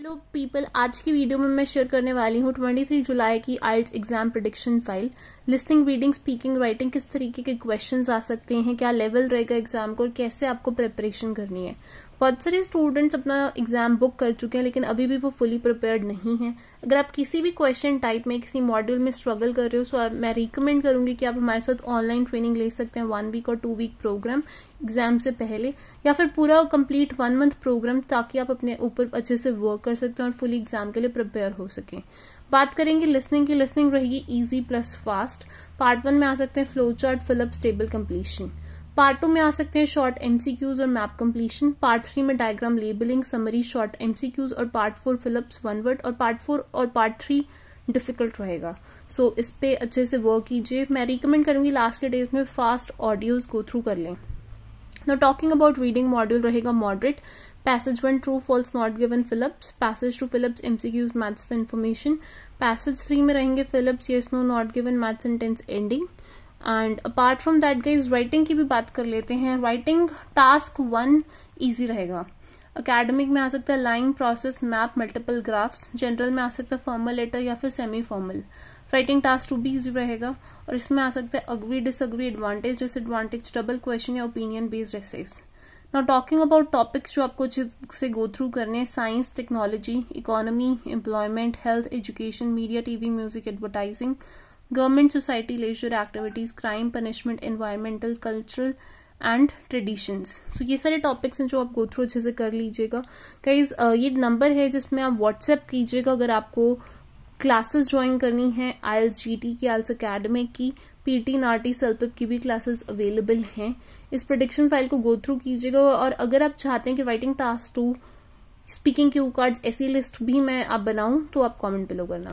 hello people आज की video में मैं शेयर करने वाली हूँ ट्वेंटी थ्री जुलाई की IELTS exam prediction file listening reading speaking writing किस तरीके के क्वेश्चंस आ सकते हैं क्या लेवल रहेगा एग्जाम को और कैसे आपको प्रिपरेशन करनी है बहुत सारे स्टूडेंट्स अपना एग्जाम बुक कर चुके हैं लेकिन अभी भी वो फुली प्रिपेयर्ड नहीं है अगर आप किसी भी क्वेश्चन टाइप में किसी मॉड्यूल में स्ट्रगल कर रहे हो सो मैं रिकमेंड करूंगी कि आप हमारे साथ ऑनलाइन ट्रेनिंग ले सकते हैं वन वीक और टू वीक प्रोग्राम एग्जाम से पहले या फिर पूरा कंप्लीट वन मंथ प्रोग्राम ताकि आप अपने ऊपर अच्छे से वर्क कर सकते हैं और फुली एग्जाम के लिए प्रिपेयर हो सकें बात करेंगे लिसनिंग की लिसनिंग रहेगी easy plus fast part one में आ सकते हैं flow chart fill up table completion part two में आ सकते हैं शॉर्ट एमसीक्यूज और मैप कंप्लीशन पार्ट थ्री में diagram labeling summary short MCQs और part four fill ups one word और पार्ट फोर और पार्ट थ्री डिफिकल्ट रहेगा सो so, इस पे अच्छे से वर्क कीजिए मैं रिकमेंड करूंगी लास्ट के डेज में फास्ट ऑडियोज गो थ्रू कर लें no talking about reading module रहेगा moderate passage one true false not given fill ups passage two fill ups MCQs match the information passage three में रहेंगे fill ups yes no not given match sentence ending and apart from that guys writing की भी बात कर लेते हैं writing task one easy रहेगा academic में आ सकता है line process map multiple graphs general में आ सकता है फॉर्मल लेटर या फिर semi formal writing task two भी ईजी रहेगा और इसमें आ सकता है agree disagree advantage disadvantage double question या opinion based essays now talking about topics जो आपको से गो थ्रू करने हैं science technology economy employment health education media TV music advertising government society leisure activities crime punishment environmental cultural and traditions so ये सारे topics हैं जो आप गो थ्रू अच्छे से कर लीजिएगा गाइज ये नंबर है जिसमें आप व्हाट्सएप कीजिएगा अगर आपको क्लासेस ज्वाइन करनी है आई एल जी टी की आई एल्स अकेडमिक की P T N R T CELPIP की भी क्लासेस अवेलेबल हैं इस प्रोडिक्शन फाइल को गो थ्रू कीजिएगा और अगर आप चाहते हैं कि writing task two speaking cue cards ऐसी लिस्ट भी मैं आप बनाऊं तो आप कमेंट बिलो करना